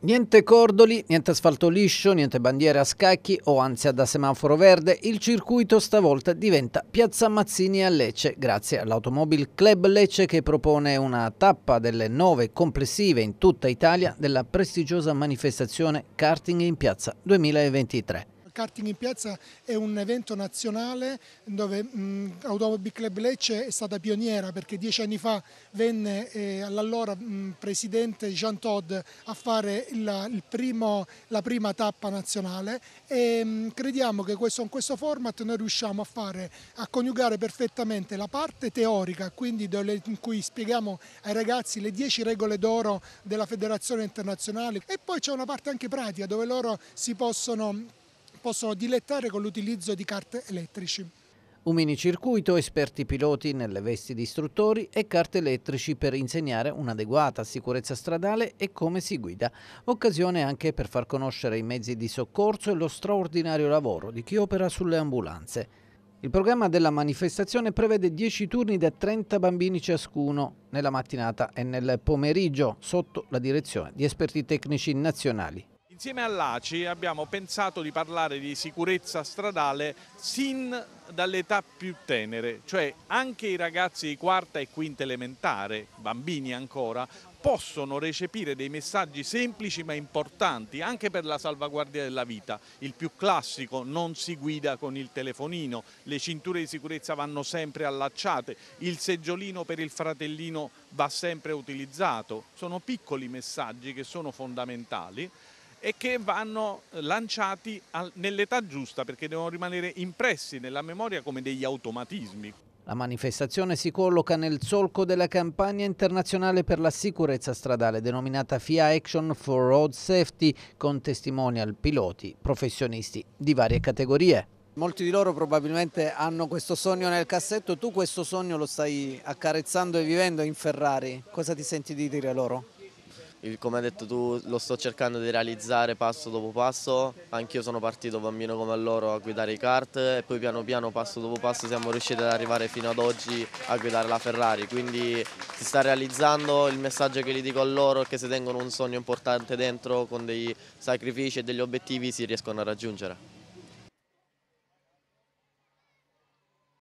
Niente cordoli, niente asfalto liscio, niente bandiere a scacchi o ansia da semaforo verde, il circuito stavolta diventa Piazza Mazzini a Lecce grazie all'Automobile Club Lecce che propone una tappa delle nove complessive in tutta Italia della prestigiosa manifestazione Karting in Piazza 2023. Karting in Piazza è un evento nazionale dove mh, Automobile Club Lecce è stata pioniera perché dieci anni fa venne eh, all'allora mh, presidente Jean Todd a fare il, il primo, la prima tappa nazionale e mh, crediamo che questo, con questo format noi riusciamo a, fare, a coniugare perfettamente la parte teorica, quindi delle, in cui spieghiamo ai ragazzi le dieci regole d'oro della Federazione Internazionale e poi c'è una parte anche pratica dove loro si possono possono dilettare con l'utilizzo di carte elettrici. Un minicircuito, esperti piloti nelle vesti di istruttori e carte elettrici per insegnare un'adeguata sicurezza stradale e come si guida. Occasione anche per far conoscere i mezzi di soccorso e lo straordinario lavoro di chi opera sulle ambulanze. Il programma della manifestazione prevede 10 turni da 30 bambini ciascuno nella mattinata e nel pomeriggio sotto la direzione di esperti tecnici nazionali. Insieme all'ACI abbiamo pensato di parlare di sicurezza stradale sin dall'età più tenere, cioè anche i ragazzi di quarta e quinta elementare, bambini ancora, possono recepire dei messaggi semplici ma importanti anche per la salvaguardia della vita. Il più classico, non si guida con il telefonino, le cinture di sicurezza vanno sempre allacciate, il seggiolino per il fratellino va sempre utilizzato. Sono piccoli messaggi che sono fondamentali e che vanno lanciati nell'età giusta perché devono rimanere impressi nella memoria come degli automatismi. La manifestazione si colloca nel solco della campagna internazionale per la sicurezza stradale denominata FIA Action for Road Safety con testimonial piloti, professionisti di varie categorie. Molti di loro probabilmente hanno questo sogno nel cassetto, tu questo sogno lo stai accarezzando e vivendo in Ferrari, cosa ti senti di dire loro? come hai detto tu lo sto cercando di realizzare passo dopo passo, anch'io sono partito bambino come loro a guidare i kart e poi piano piano passo dopo passo siamo riusciti ad arrivare fino ad oggi a guidare la Ferrari, quindi si sta realizzando, il messaggio che gli dico a loro è che se tengono un sogno importante dentro con dei sacrifici e degli obiettivi si riescono a raggiungere.